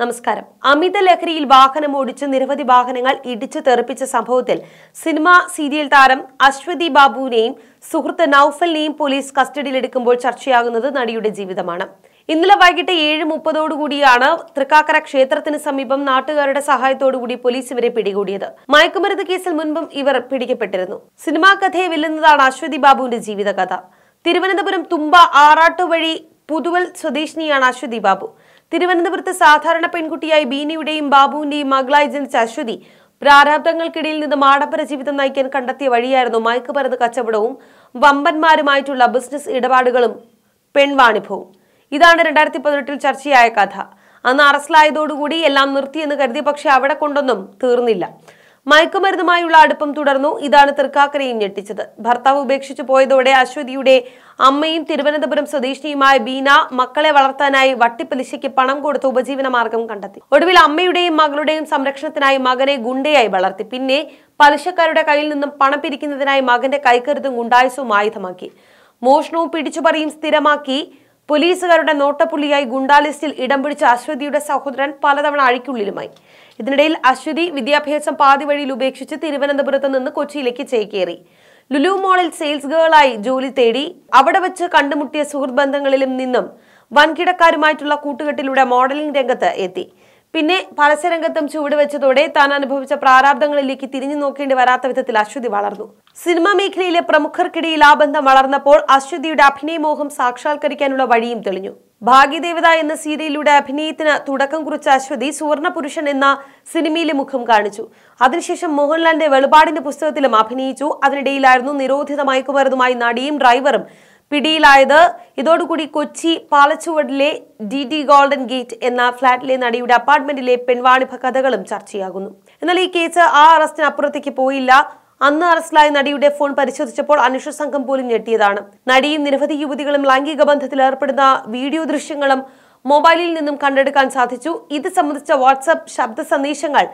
നമസ്കാരം അമിത ലഹരിയിൽ വാഹനം ഓടിച്ച് നിരവധി വാഹനങ്ങൾ ഇടിച്ചു തെറിപ്പിച്ച സംഭവത്തിൽ സിനിമാ സീരിയൽ താരം അശ്വതി ബാബുവിനെയും സുഹൃത്ത് നൌഫലിനെയും പോലീസ് കസ്റ്റഡിയിലെടുക്കുമ്പോൾ ചർച്ചയാകുന്നത് നടിയുടെ ജീവിതമാണ് ഇന്നലെ വൈകിട്ട് ഏഴ് മുപ്പതോടുകൂടിയാണ് തൃക്കാക്കര ക്ഷേത്രത്തിന് സമീപം നാട്ടുകാരുടെ സഹായത്തോടുകൂടി പോലീസ് ഇവരെ പിടികൂടിയത് മയക്കുമരുന്ന് കേസിൽ മുൻപും ഇവർ പിടിക്കപ്പെട്ടിരുന്നു സിനിമാ കഥയെ വില്ലുന്നതാണ് അശ്വതി ബാബുവിന്റെ ജീവിതകഥ തിരുവനന്തപുരം തുമ്പ ആറാട്ടുവഴി പുതുവൽ സ്വദേശിനിയാണ് അശ്വതി ബാബു തിരുവനന്തപുരത്ത് സാധാരണ പെൺകുട്ടിയായി ബീനയുടെയും ബാബുവിന്റെയും മകളായി ജനിച്ച അശ്വതി പ്രാരാബ്ദങ്ങൾക്കിടയിൽ നിന്ന് മാടപ്പര ജീവിതം നയിക്കാൻ കണ്ടെത്തിയ വഴിയായിരുന്നു മയക്കുമരുന്ന് കച്ചവടവും വമ്പന്മാരുമായിട്ടുള്ള ബിസിനസ് ഇടപാടുകളും പെൺവാണിഭവും ഇതാണ് രണ്ടായിരത്തി പതിനെട്ടിൽ ചർച്ചയായ കഥ അന്ന് അറസ്റ്റിലായതോടുകൂടി എല്ലാം നിർത്തിയെന്ന് കരുതി പക്ഷെ അവിടെ കൊണ്ടൊന്നും തീർന്നില്ല മയക്കുമരുന്നുമായുള്ള അടുപ്പം തുടർന്നു ഇതാണ് തൃക്കാക്കരയും ഞെട്ടിച്ചത് ഭർത്താവ് ഉപേക്ഷിച്ചു പോയതോടെ അശ്വതിയുടെ അമ്മയും തിരുവനന്തപുരം സ്വദേശിനിയുമായ ബീന മക്കളെ വളർത്താനായി വട്ടിപ്പലിശയ്ക്ക് പണം കൊടുത്ത് ഉപജീവന മാർഗം കണ്ടെത്തി ഒടുവിൽ അമ്മയുടെയും മകളുടെയും സംരക്ഷണത്തിനായി മകനെ ഗുണ്ടയായി വളർത്തി പിന്നെ പലിശക്കാരുടെ കയ്യിൽ നിന്നും പണം പിരിക്കുന്നതിനായി മകന്റെ കൈക്കരുതും ഗുണ്ടായുസവും ആയുധമാക്കി മോഷണവും പിടിച്ചുപറിയും സ്ഥിരമാക്കി പോലീസുകാരുടെ നോട്ടപ്പുള്ളിയായി ഗുണ്ടാലിസ്റ്റിൽ ഇടം പിടിച്ച അശ്വതിയുടെ സഹോദരൻ പലതവണ അഴിക്കുള്ളിലുമായി ഇതിനിടയിൽ അശ്വതി വിദ്യാഭ്യാസം പാതി വഴിയിൽ ഉപേക്ഷിച്ച് തിരുവനന്തപുരത്ത് നിന്ന് കൊച്ചിയിലേക്ക് ചേക്കേറി ലുലു മോളിൽ സെയിൽസ് ഗേളായി ജോലി തേടി അവിടെ വെച്ച് കണ്ടുമുട്ടിയ സുഹൃത്ത് ബന്ധങ്ങളിലും നിന്നും വൻകിടക്കാരുമായിട്ടുള്ള കൂട്ടുകെട്ടിലൂടെ മോഡലിംഗ് രംഗത്ത് എത്തി പിന്നെ പരസ്യരംഗത്തും ചുവടുവെച്ചതോടെ താൻ അനുഭവിച്ച പ്രാരാബ്ദങ്ങളിലേക്ക് തിരിഞ്ഞു നോക്കേണ്ടി വരാത്ത വിധത്തിൽ അശ്വതി വളർന്നു സിനിമാ മേഖലയിലെ പ്രമുഖർക്കിടയിൽ ആ ബന്ധം വളർന്നപ്പോൾ അശ്വതിയുടെ അഭിനയമോഹം സാക്ഷാത്കരിക്കാനുള്ള വഴിയും തെളിഞ്ഞു ഭാഗ്യദേവത എന്ന സീരിയലിലൂടെ അഭിനയത്തിന് തുടക്കം കുറിച്ച അശ്വതി സുവർണ പുരുഷൻ എന്ന സിനിമയിലെ മുഖം കാണിച്ചു അതിനുശേഷം മോഹൻലാലിന്റെ വെളുപാടിന്റെ പുസ്തകത്തിലും അഭിനയിച്ചു അതിനിടയിലായിരുന്നു നിരോധിത മയക്കുമരുന്നുമായി നടിയും ഡ്രൈവറും പിടിയിലായത് ഇതോടുകൂടി കൊച്ചി പാലച്ചുവടിലെ ഡി ഡി ഗോൾഡൻ ഗേറ്റ് എന്ന ഫ്ളാറ്റിലെ നടിയുടെ അപ്പാർട്ട്മെന്റിലെ പെൺവാണിഭ കഥകളും ചർച്ചയാകുന്നു എന്നാൽ ഈ കേസ് ആ അറസ്റ്റിനപ്പുറത്തേക്ക് പോയില്ല അന്ന് അറസ്റ്റിലായ നടിയുടെ ഫോൺ പരിശോധിച്ചപ്പോൾ അന്വേഷണ സംഘം പോലും ഞെട്ടിയതാണ് നടിയും നിരവധി യുവതികളും ലൈംഗിക ബന്ധത്തിൽ ഏർപ്പെടുന്ന വീഡിയോ ദൃശ്യങ്ങളും മൊബൈലിൽ നിന്നും കണ്ടെടുക്കാൻ സാധിച്ചു ഇത് സംബന്ധിച്ച വാട്സപ്പ് ശബ്ദ സന്ദേശങ്ങൾ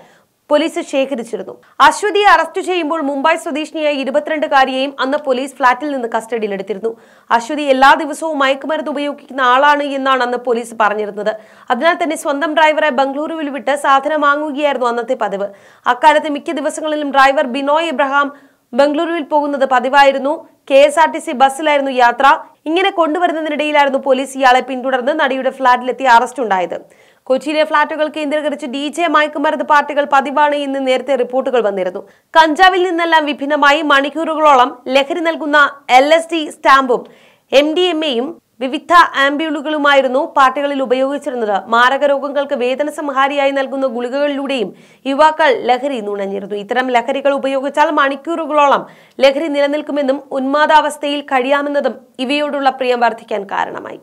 പോലീസ് ശേഖരിച്ചിരുന്നു അശ്വതിയെ അറസ്റ്റ് ചെയ്യുമ്പോൾ മുംബൈ സ്വദേശിനിയായ ഇരുപത്തിരണ്ടുകാരിയെയും അന്ന് പോലീസ് ഫ്ളാറ്റിൽ നിന്ന് കസ്റ്റഡിയിലെടുത്തിരുന്നു അശ്വതി എല്ലാ ദിവസവും മയക്കുമരുന്ന് ഉപയോഗിക്കുന്ന ആളാണ് എന്നാണ് അന്ന് പോലീസ് പറഞ്ഞിരുന്നത് അതിനാൽ തന്നെ സ്വന്തം ഡ്രൈവറെ ബംഗളൂരുവിൽ വിട്ട് സാധനം വാങ്ങുകയായിരുന്നു അന്നത്തെ പതിവ് അക്കാലത്ത് മിക്ക ദിവസങ്ങളിലും ഡ്രൈവർ ബിനോയ് ഇബ്രഹാം ബംഗളൂരുവിൽ പോകുന്നത് പതിവായിരുന്നു K S R T C ബസ്സിലായിരുന്നു യാത്ര ഇങ്ങനെ കൊണ്ടുവരുന്നതിനിടയിലായിരുന്നു പോലീസ് ഇയാളെ പിന്തുടർന്ന് നടിയുടെ ഫ്ളാറ്റിലെത്തി അറസ്റ്റ് ഉണ്ടായത് കൊച്ചിയിലെ ഫ്ളാറ്റുകൾ കേന്ദ്രീകരിച്ച് ഡി ജെ മയക്കുമരുന്ന് പാർട്ടികൾ പതിവാണ് ഇന്ന് നേരത്തെ റിപ്പോർട്ടുകൾ വന്നിരുന്നു കഞ്ചാവിൽ നിന്നെല്ലാം വിഭിന്നമായി മണിക്കൂറുകളോളം ലഹരി നൽകുന്ന എൽ എസ് ഡി സ്റ്റാമ്പും എം ഡി എം എയും വിവിധ ആംബ്യൂളുകളുമായിരുന്നു പാർട്ടികളിൽ ഉപയോഗിച്ചിരുന്നത് മാരക രോഗങ്ങൾക്ക് വേദന സംഹാരിയായി നൽകുന്ന ഗുളികകളിലൂടെയും യുവാക്കൾ ലഹരി നുണഞ്ഞിരുന്നു ഇത്തരം ലഹരികൾ ഉപയോഗിച്ചാൽ മണിക്കൂറുകളോളം ലഹരി നിലനിൽക്കുമെന്നും ഉന്മാദാവസ്ഥയിൽ കഴിയാമെന്നതും ഇവയോടുള്ള പ്രിയം വർദ്ധിക്കാൻ കാരണമായി